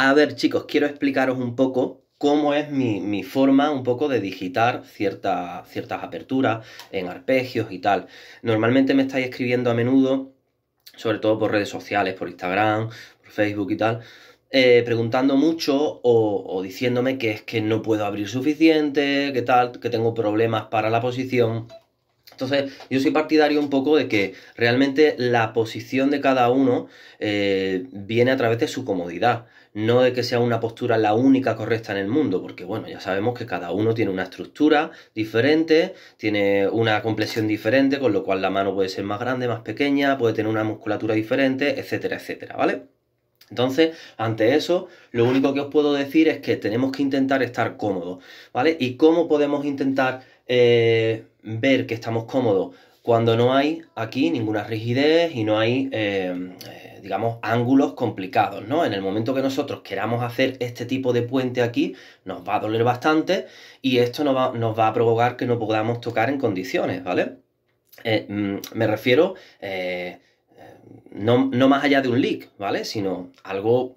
A ver, chicos, quiero explicaros un poco cómo es mi, forma un poco de digitar cierta, ciertas aperturas en arpegios y tal. Normalmente me estáis escribiendo a menudo, sobre todo por redes sociales, por Instagram, por Facebook y tal, eh, preguntando mucho o, o, diciéndome que es que no puedo abrir suficiente, que tal, que tengo problemas para la posición. Entonces, yo soy partidario un poco de que realmente la posición de cada uno eh, viene a través de su comodidad, no de que sea una postura la única correcta en el mundo, porque bueno, ya sabemos que cada uno tiene una estructura diferente, tiene una complexión diferente, con lo cual la mano puede ser más grande, más pequeña, puede tener una musculatura diferente, etcétera, etcétera, ¿vale? Entonces, ante eso, lo único que os puedo decir es que tenemos que intentar estar cómodos, ¿vale? ¿Y cómo podemos intentar eh, ver que estamos cómodos cuando no hay aquí ninguna rigidez y no hay, eh, eh, digamos, ángulos complicados, ¿no? En el momento que nosotros queramos hacer este tipo de puente aquí, nos va a doler bastante y esto nos va, a provocar que no podamos tocar en condiciones, ¿vale? Mm, me refiero no, no, más allá de un leak, ¿vale? Sino algo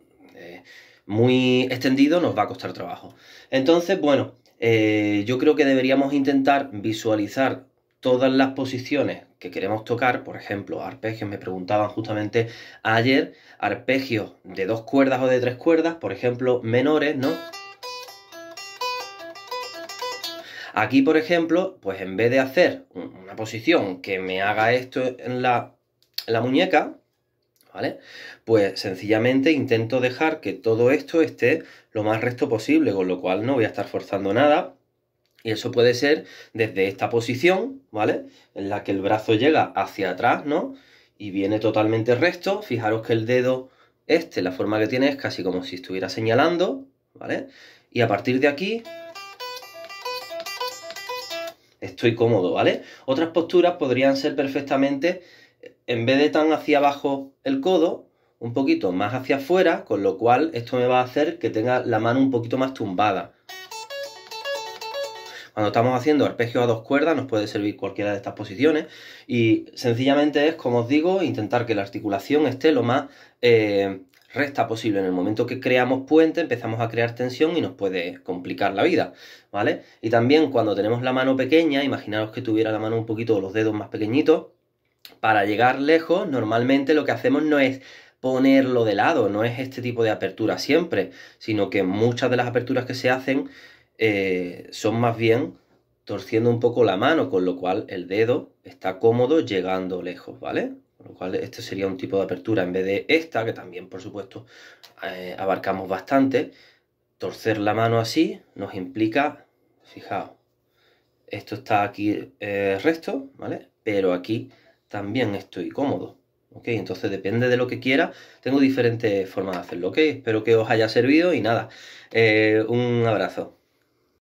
muy extendido nos va a costar trabajo. Entonces, bueno, eh, yo creo que deberíamos intentar visualizar todas las posiciones que queremos tocar, por ejemplo, arpegios, me preguntaban justamente ayer, arpegios de dos cuerdas o de tres cuerdas, por ejemplo, menores, ¿no? Aquí, por ejemplo, pues en vez de hacer una posición que me haga esto en la muñeca, pues sencillamente intento dejar que todo esto esté lo más recto posible, con lo cual no voy a estar forzando nada. Y eso puede ser desde esta posición, ¿vale? En la que el brazo llega hacia atrás, ¿no? Y viene totalmente recto. Fijaros que el dedo este, la forma que tiene es casi como si estuviera señalando, ¿vale? Y a partir de aquí estoy cómodo, ¿vale? Otras posturas podrían ser perfectamente en vez de tan hacia abajo el codo, un poquito más hacia afuera, con lo cual esto me va a hacer que tenga la mano un poquito más tumbada. Cuando estamos haciendo arpegios a dos cuerdas nos puede servir cualquiera de estas posiciones y sencillamente es, como os digo, intentar que la articulación esté lo más eh, recta posible. En el momento que creamos puente empezamos a crear tensión y nos puede complicar la vida, ¿vale? Y también cuando tenemos la mano pequeña, imaginaros que tuviera la mano un poquito los dedos más pequeñitos, para llegar lejos, normalmente lo que hacemos no es ponerlo de lado, no es este tipo de apertura siempre, sino que muchas de las aperturas que se hacen eh, son más bien torciendo un poco la mano, con lo cual el dedo está cómodo llegando lejos, ¿vale? Con lo cual este sería un tipo de apertura en vez de esta, que también por supuesto eh, abarcamos bastante. Torcer la mano así nos implica, fijaos, esto está aquí eh, recto, ¿vale? Pero aquí también estoy cómodo. ¿ok? Entonces depende de lo que quiera, tengo diferentes formas de hacerlo. ¿ok? Espero que os haya servido y nada, eh, un abrazo.